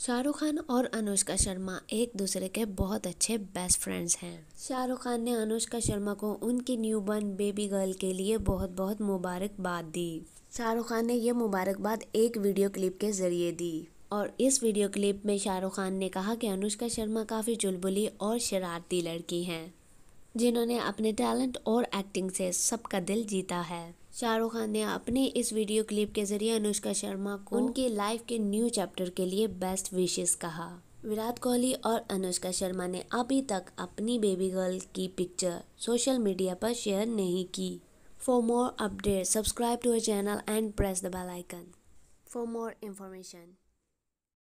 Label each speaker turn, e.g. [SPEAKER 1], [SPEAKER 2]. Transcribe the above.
[SPEAKER 1] शाहरुख खान और अनुष्का शर्मा एक दूसरे के बहुत अच्छे बेस्ट फ्रेंड्स हैं शाहरुख खान ने अनुष्का शर्मा को उनकी न्यू बर्न बेबी गर्ल के लिए बहुत बहुत मुबारकबाद दी शाहरुख खान ने यह मुबारकबाद एक वीडियो क्लिप के जरिए दी और इस वीडियो क्लिप में शाहरुख खान ने कहा कि अनुष्का शर्मा काफ़ी चुलबुली और शरारती लड़की हैं जिन्होंने अपने टैलेंट और एक्टिंग से सबका दिल जीता है शाहरुख खान ने अपने इस वीडियो क्लिप के जरिए अनुष्का शर्मा को उनके लाइफ के न्यू चैप्टर के लिए बेस्ट विशेष कहा विराट कोहली और अनुष्का शर्मा ने अभी तक अपनी बेबी गर्ल की पिक्चर सोशल मीडिया पर शेयर नहीं की for more update
[SPEAKER 2] subscribe to our channel and press the bell icon
[SPEAKER 3] for more information